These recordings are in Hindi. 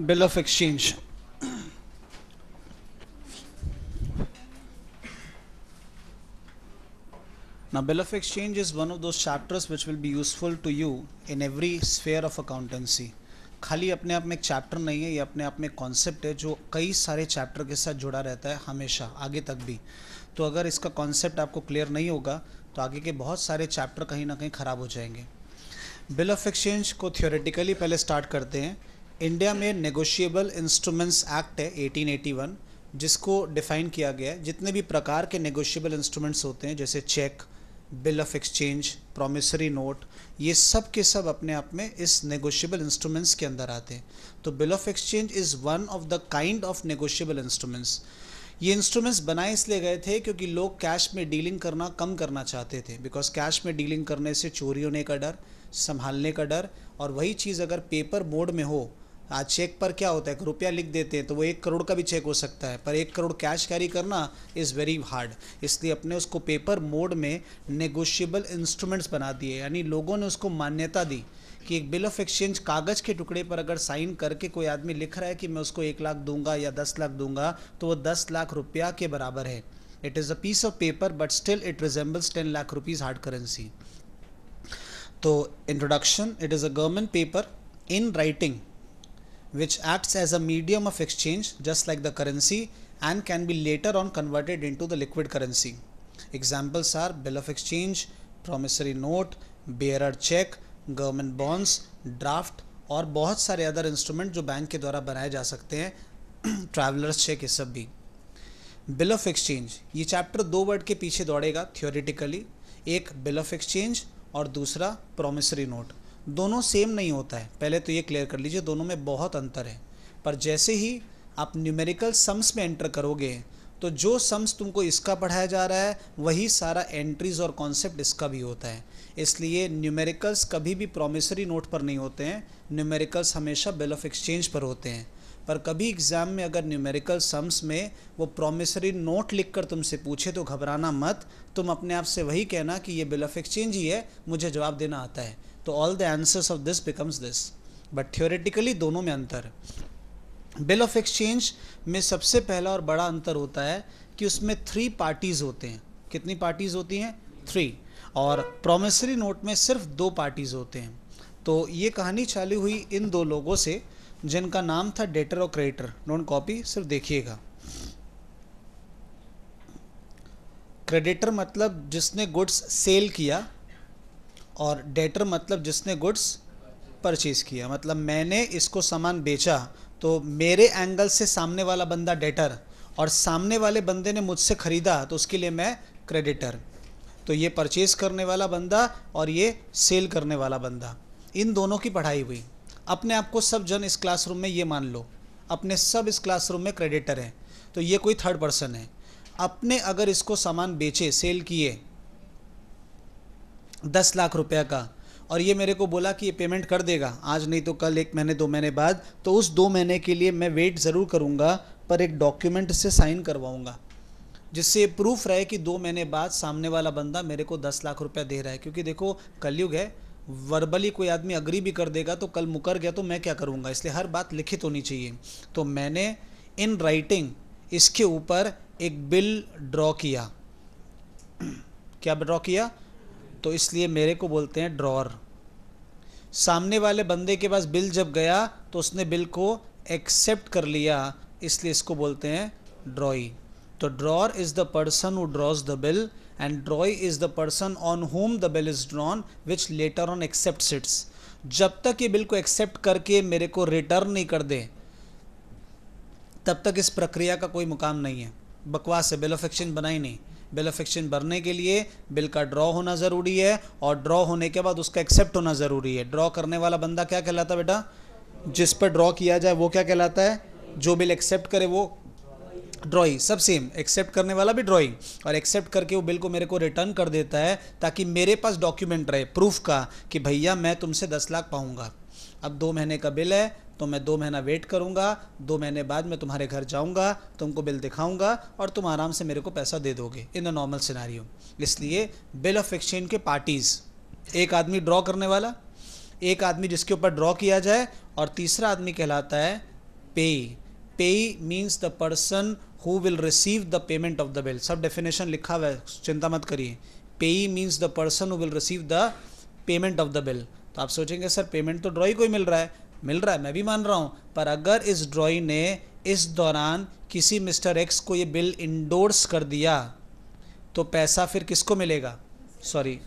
Bill of exchange Now, bill of exchange is one of those chapters which will be useful to you in every sphere of accountancy. खाली अपने आप में एक चैप्टर नहीं है ये अपने आप में कॉन्सेप्ट है जो कई सारे चैप्टर के साथ जुड़ा रहता है हमेशा आगे तक भी तो अगर इसका कॉन्सेप्ट आपको क्लियर नहीं होगा तो आगे के बहुत सारे चैप्टर कहीं ना कहीं ख़राब हो जाएंगे बिल ऑफ एक्सचेंज को थियोरेटिकली पहले स्टार्ट करते हैं इंडिया में नेगोशिएबल इंस्ट्रूमेंट्स एक्ट है 1881 जिसको डिफाइन किया गया है जितने भी प्रकार के नेगोशिएबल इंस्ट्रूमेंट्स होते हैं जैसे cheque bill of exchange promissory note ये सब के सब अपने आप में इस नेगोशिएबल इंस्ट्रूमेंट्स के अंदर आते हैं तो bill of exchange is one of the kind of negotiable instruments ये इंस्ट्रूमेंट्स बनाए इसलिए गए थे क्योंकि लोग कैश में डीलिंग करना कम करना चाहते थे बिकॉज कैश में डीलिंग करने से चोरी होने का डर संभालने का डर और वही चीज़ अगर पेपर मोड में हो आज हाँ, चेक पर क्या होता है एक रुपया लिख देते हैं तो वो एक करोड़ का भी चेक हो सकता है पर एक करोड़ कैश कैरी करना इज़ वेरी हार्ड इसलिए अपने उसको पेपर मोड में नेगोशिएबल इंस्ट्रूमेंट्स बना दिए यानी लोगों ने उसको मान्यता दी कि एक बिल ऑफ एक्सचेंज कागज़ के टुकड़े पर अगर साइन करके कोई आदमी लिख रहा है कि मैं उसको एक लाख दूंगा या दस लाख दूंगा तो वो दस लाख रुपया के बराबर है it is a piece of paper but still it resembles ten lakh rupees hard currency तो introduction it is a government paper in writing which acts as a medium of exchange just like the currency and can be later on converted into the liquid currency. Examples are bill of exchange, promissory note, bearer check, government bonds, draft और बहुत सारे अदर इंस्ट्रूमेंट जो बैंक के द्वारा बनाए जा सकते हैं ट्रैवलर्स चेक ये सब भी बिल ऑफ एक्सचेंज ये चैप्टर दो वर्ड के पीछे दौड़ेगा थियोरिटिकली एक बिल ऑफ एक्सचेंज और दूसरा प्रोमिसरी नोट दोनों सेम नहीं होता है पहले तो ये क्लियर कर लीजिए दोनों में बहुत अंतर है पर जैसे ही आप न्यूमेरिकल सम्स में एंटर करोगे तो जो सम्स तुमको इसका पढ़ाया जा रहा है वही सारा एंट्रीज और कॉन्सेप्ट इसका भी होता है इसलिए न्यूमेरिकल्स कभी भी प्रोमिसरी नोट पर नहीं होते हैं न्यूमेरिकल्स हमेशा बिल ऑफ एक्सचेंज पर होते हैं पर कभी एग्ज़ाम में अगर न्यूमेरिकल सम्स में वो प्रोमिसरी नोट लिखकर तुमसे पूछे तो घबराना मत तुम अपने आप से वही कहना कि ये बिल ऑफ एक्सचेंज ही है मुझे जवाब देना आता है तो all the answers of this becomes this but theoretically दोनों में अंतर है बिल ऑफ एक्सचेंज में सबसे पहला और बड़ा अंतर होता है कि उसमें थ्री पार्टीज़ होते हैं कितनी पार्टीज़ होती हैं थ्री और प्रोमिसरी नोट में सिर्फ दो पार्टीज़ होते हैं तो ये कहानी चालू हुई इन दो लोगों से जिनका नाम था डेटर और क्रेडिटर नोट कॉपी सिर्फ देखिएगा क्रेडिटर मतलब जिसने गुड्स सेल किया और डेटर मतलब जिसने गुड्स परचेज़ किया मतलब मैंने इसको सामान बेचा तो मेरे एंगल से सामने वाला बंदा डेटर और सामने वाले बंदे ने मुझसे ख़रीदा तो उसके लिए मैं क्रेडिटर तो ये परचेज़ करने वाला बंदा और ये सेल करने वाला बंदा इन दोनों की पढ़ाई हुई अपने आप को सब जन इस क्लासरूम में ये मान लो अपने सब इस क्लासरूम में क्रेडिटर हैं तो ये कोई थर्ड पर्सन है अपने अगर इसको सामान बेचे सेल किए दस लाख रुपया का और ये मेरे को बोला कि ये पेमेंट कर देगा आज नहीं तो कल एक महीने दो महीने बाद तो उस दो महीने के लिए मैं वेट ज़रूर करूँगा पर एक डॉक्यूमेंट से साइन करवाऊँगा जिससे प्रूफ रहे कि दो महीने बाद सामने वाला बंदा मेरे को दस लाख रुपया दे रहा है क्योंकि देखो कलयुग है वर्बली कोई आदमी अग्री भी कर देगा तो कल मुकर गया तो मैं क्या करूँगा इसलिए हर बात लिखित होनी चाहिए तो मैंने इन राइटिंग इसके ऊपर एक बिल ड्रॉ किया क्या ड्रॉ किया तो इसलिए मेरे को बोलते हैं ड्रॉर सामने वाले बंदे के पास बिल जब गया तो उसने बिल को एक्सेप्ट कर लिया इसलिए इसको बोलते हैं ड्रॉई तो drawer is the person who draws the bill and drawee is the person on whom the bill is drawn which later on accept its जब तक ये बिल को एक्सेप्ट करके मेरे को रिटर्न नहीं कर दे तब तक इस प्रक्रिया का कोई मुकाम नहीं है बकवास है बिल ऑफ एक्सचेंज बनाई नहीं बिल ऑफ एक्सचेंज भरने के लिए बिल का ड्रॉ होना ज़रूरी है और ड्रॉ होने के बाद उसका एक्सेप्ट होना ज़रूरी है ड्रॉ करने वाला बंदा क्या कहलाता है बेटा जिस पर ड्रॉ किया जाए वो क्या कहलाता है जो बिल एक्सेप्ट करे वो ड्राइंग सब सेम एक्सेप्ट करने वाला भी ड्रॉइंग और एक्सेप्ट करके वो बिल को मेरे को रिटर्न कर देता है ताकि मेरे पास डॉक्यूमेंट रहे प्रूफ का कि भैया मैं तुमसे दस लाख पाऊंगा अब दो महीने का बिल है तो मैं दो महीना वेट करूँगा दो महीने बाद मैं तुम्हारे घर जाऊँगा तुमको बिल दिखाऊँगा और तुम आराम से मेरे को पैसा दे दोगे इन द नॉर्मल सिनारियो इसलिए बिल ऑफ एक्सचेंज के पार्टीज़ एक आदमी ड्रॉ करने वाला एक आदमी जिसके ऊपर ड्रॉ किया जाए और तीसरा आदमी कहलाता है payee payee means the person who will receive the payment of the bill सब डेफिनेशन लिखा हुआ है चिंता मत करिए payee means the person who will receive the payment of the bill तो आप सोचेंगे सर पेमेंट तो ड्रॉई को ही मिल रहा है मिल रहा है मैं भी मान रहा हूँ पर अगर इस ड्रॉइंग ने इस दौरान किसी मिस्टर एक्स को ये बिल इंडोर्स कर दिया तो पैसा फिर किसको मिलेगा सॉरी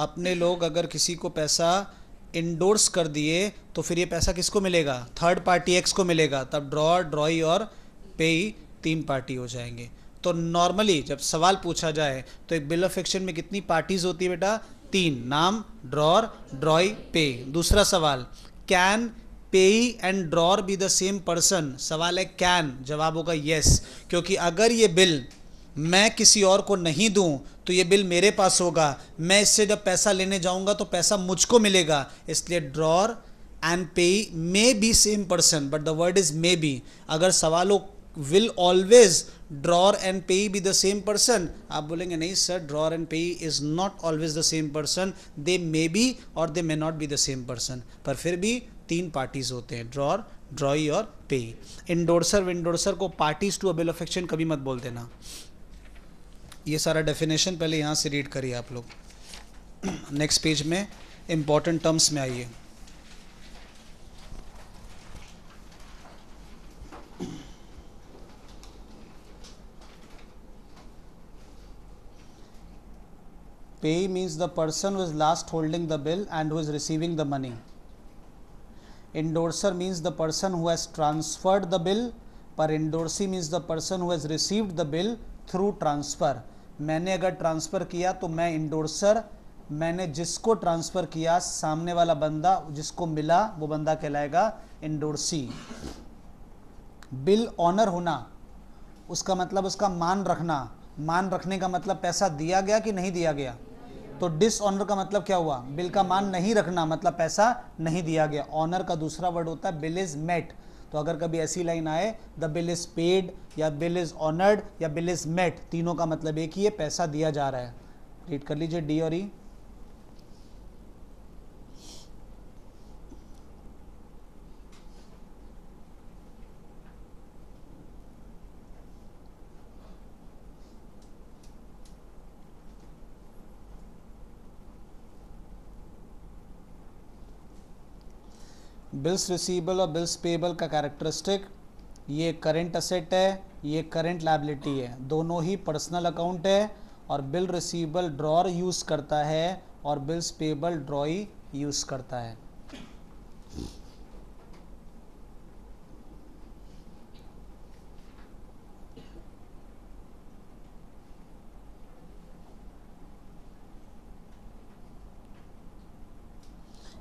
अपने लोग अगर किसी को पैसा इंडोर्स कर दिए तो फिर ये पैसा किसको मिलेगा थर्ड पार्टी एक्स को मिलेगा तब ड्रॉ ड्रॉई और पेई तीन पार्टी हो जाएंगे तो नॉर्मली जब सवाल पूछा जाए तो एक बिल ऑफ एक्शन में कितनी पार्टीज होती है बेटा तीन नाम ड्रॉर ड्रॉय पे दूसरा सवाल can payee and drawer be the same person सवाल है कैन जवाब होगा येस क्योंकि अगर ये बिल मैं किसी और को नहीं दूं तो ये बिल मेरे पास होगा मैं इससे जब पैसा लेने जाऊंगा तो पैसा मुझको मिलेगा इसलिए drawer and payee may be same person but the word is may be अगर सवालों will always drawer and payee be the same person आप बोलेंगे नहीं sir drawer and payee is not always the same person they may be और they may not be the same person पर फिर भी तीन पार्टीज होते हैं ड्रॉर ड्रॉई और पे इंडोर्सर विंडोर्सर को parties to able of action कभी मत बोल देना ये सारा डेफिनेशन पहले यहाँ से रीड करिए आप लोग नेक्स्ट पेज में इंपॉर्टेंट टर्म्स में आइए payee means the person who is last holding the bill and who is receiving the money endorser means the person who has transferred the bill पर endorsee means the person who has received the bill through transfer मैंने अगर ट्रांसफ़र किया तो मैं इंडोर्सर मैंने जिसको ट्रांसफ़र किया सामने वाला बंदा जिसको मिला वो बंदा कहलाएगा इंडोर्सी बिल ऑनर होना उसका मतलब उसका मान रखना मान रखने का मतलब पैसा दिया गया कि नहीं दिया गया तो डिस ऑनर का मतलब क्या हुआ बिल का मान नहीं रखना मतलब पैसा नहीं दिया गया ऑनर का दूसरा वर्ड होता है बिल इज मेट तो अगर कभी ऐसी लाइन आए द बिल इज पेड या बिल इज ऑनर्ड या बिल इज मेट तीनों का मतलब एक ही है पैसा दिया जा रहा है रीड कर लीजिए डी और ई e. बिल्स रिसीबल और बिल्स पेबल का कैरेक्टरिस्टिक ये करेंट असेट है ये करेंट लाइबिलिटी है दोनों ही पर्सनल अकाउंट है और बिल रिसीबल ड्रॉर यूज़ करता है और बिल्स पेबल ड्रॉई यूज़ करता है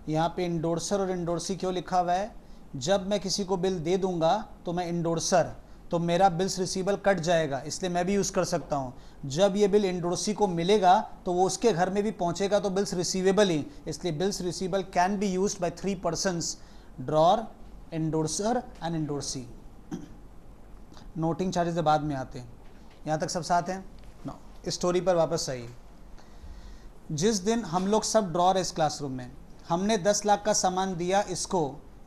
यहाँ पे इंडोर्सर और इंडोर्सी क्यों लिखा हुआ है जब मैं किसी को बिल दे दूंगा तो मैं इंडोर्सर तो मेरा बिल्स रिसीवल कट जाएगा इसलिए मैं भी यूज़ कर सकता हूँ जब ये बिल इंडोर्सी को मिलेगा तो वो उसके घर में भी पहुँचेगा तो बिल्स रिसीवेबल ही इसलिए bills receivable can be use by three persons drawer endorser and endorsee noting charges बाद में आते हैं यहाँ तक सब साथ हैं नो स्टोरी पर वापस आइए जिस दिन हम लोग सब ड्रॉर है इस क्लासरूम में हमने दस लाख का सामान दिया इसको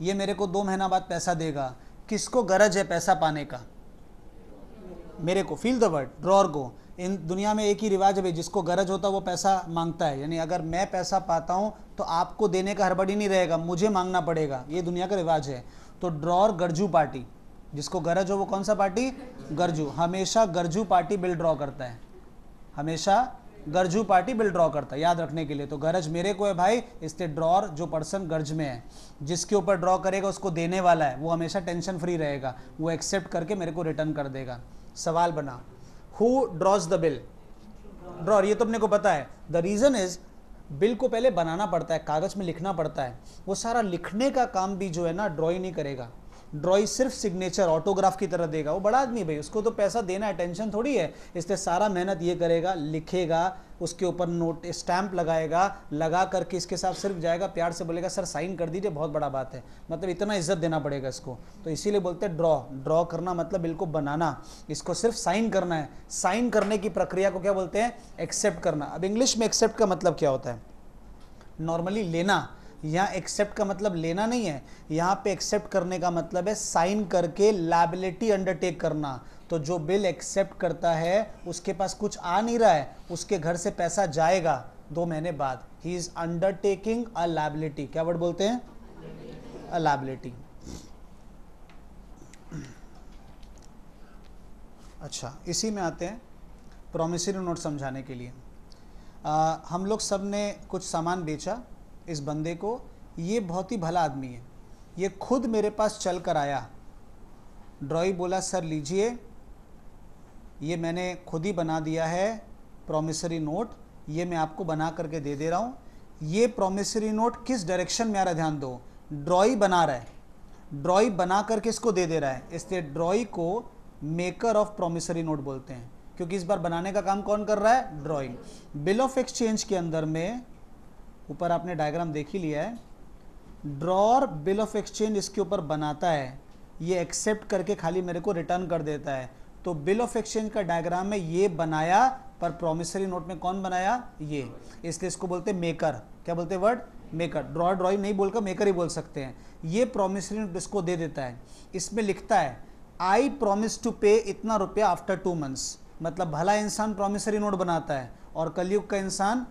ये मेरे को दो महीना बाद पैसा देगा किसको गरज है पैसा पाने का मेरे को फील द वर्ड ड्रॉर को इन दुनिया में एक ही रिवाज है भाई जिसको गरज होता है वो पैसा मांगता है यानी अगर मैं पैसा पाता हूँ तो आपको देने का हड़बड़ी नहीं रहेगा मुझे मांगना पड़ेगा ये दुनिया का रिवाज है तो ड्रॉर गरजू पार्टी जिसको गरज हो वो कौन सा पार्टी गरजू हमेशा गरजू पार्टी बिल ड्रॉ करता है हमेशा गरजू पार्टी बिल ड्रॉ करता है याद रखने के लिए तो गरज मेरे को है भाई इसलिए ड्रॉर जो पर्सन गर्ज में है जिसके ऊपर ड्रॉ करेगा उसको देने वाला है वो हमेशा टेंशन फ्री रहेगा वो एक्सेप्ट करके मेरे को रिटर्न कर देगा सवाल बना who draws the bill drawer ये तो अपने को पता है द रीज़न इज़ बिल को पहले बनाना पड़ता है कागज़ में लिखना पड़ता है वो सारा लिखने का काम भी जो है ना ड्रॉ ही नहीं करेगा ड्रॉइ सिर्फ सिग्नेचर ऑटोग्राफ की तरह देगा वो बड़ा आदमी भाई उसको तो पैसा देना अटेंशन थोड़ी है इसलिए सारा मेहनत ये करेगा लिखेगा उसके ऊपर नोट स्टैंप लगाएगा लगा करके इसके साथ सिर्फ जाएगा प्यार से बोलेगा सर साइन कर दीजिए बहुत बड़ा बात है मतलब इतना इज्जत देना पड़ेगा इसको तो इसीलिए बोलते हैं ड्रॉ ड्रॉ करना मतलब बिल्कुल बनाना इसको सिर्फ साइन करना है साइन करने की प्रक्रिया को क्या बोलते हैं एक्सेप्ट करना अब इंग्लिश में एक्सेप्ट का मतलब क्या होता है नॉर्मली लेना यहाँ एक्सेप्ट का मतलब लेना नहीं है यहाँ पे एक्सेप्ट करने का मतलब है साइन करके लाइबिलिटी अंडरटेक करना तो जो बिल एक्सेप्ट करता है उसके पास कुछ आ नहीं रहा है उसके घर से पैसा जाएगा दो महीने बाद ही इज़ अंडरटेकिंग अ लाइबिलिटी क्या वर्ड बोलते हैं अ लाइबिलिटी अच्छा इसी में आते हैं प्रोमिसरी नोट समझाने के लिए आ, हम लोग सब ने कुछ सामान बेचा इस बंदे को ये बहुत ही भला आदमी है ये खुद मेरे पास चल कर आया ड्रॉई बोला सर लीजिए ये मैंने खुद ही बना दिया है प्रोमिसरी नोट ये मैं आपको बना करके दे दे रहा हूँ ये प्रोमिसरी नोट किस डायरेक्शन में आ रहा ध्यान दो ड्रॉई बना रहा है ड्रॉई बना करके इसको दे दे रहा है इसलिए ड्रॉई को मेकर ऑफ प्रोमिसरी नोट बोलते हैं क्योंकि इस बार बनाने का काम कौन कर रहा है ड्राइंग बिल ऑफ एक्सचेंज के अंदर में ऊपर आपने डायग्राम देख ही लिया है ड्रॉर बिल ऑफ एक्सचेंज इसके ऊपर बनाता है ये एक्सेप्ट करके खाली मेरे को रिटर्न कर देता है तो बिल ऑफ एक्सचेंज का डायग्राम में ये बनाया पर प्रोमिसरी नोट में कौन बनाया ये इसलिए इसको बोलते मेकर क्या बोलते वर्ड मेकर ड्रॉ ड्रॉइंग नहीं बोलकर मेकर ही बोल सकते हैं ये प्रोमिसरी नोट इसको दे देता है इसमें लिखता है आई प्रोमिस टू पे इतना रुपया आफ्टर टू मंथ्स मतलब भला इंसान प्रोमिसरी नोट बनाता है और कलयुग का इंसान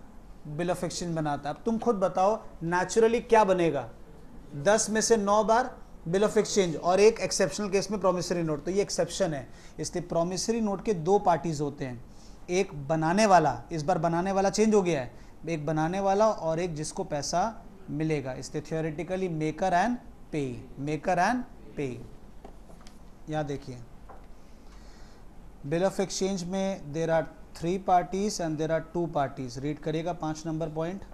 बिल ऑफ एक्सचेंज बनाता है अब तुम खुद बताओ नेचुरली क्या बनेगा दस में से नौ बार बिल ऑफ एक्सचेंज और एक एक्सेप्शनल केस में प्रोमिसरी नोट तो ये एक्सेप्शन है इसलिए प्रोमिसरी नोट के दो पार्टीज होते हैं एक बनाने वाला इस बार बनाने वाला चेंज हो गया है एक बनाने वाला और एक जिसको पैसा मिलेगा इसलिए theoretically maker and payee maker and payee या देखिए बिल ऑफ एक्सचेंज में there are three parties and there are two parties read करिएगा पांच नंबर पॉइंट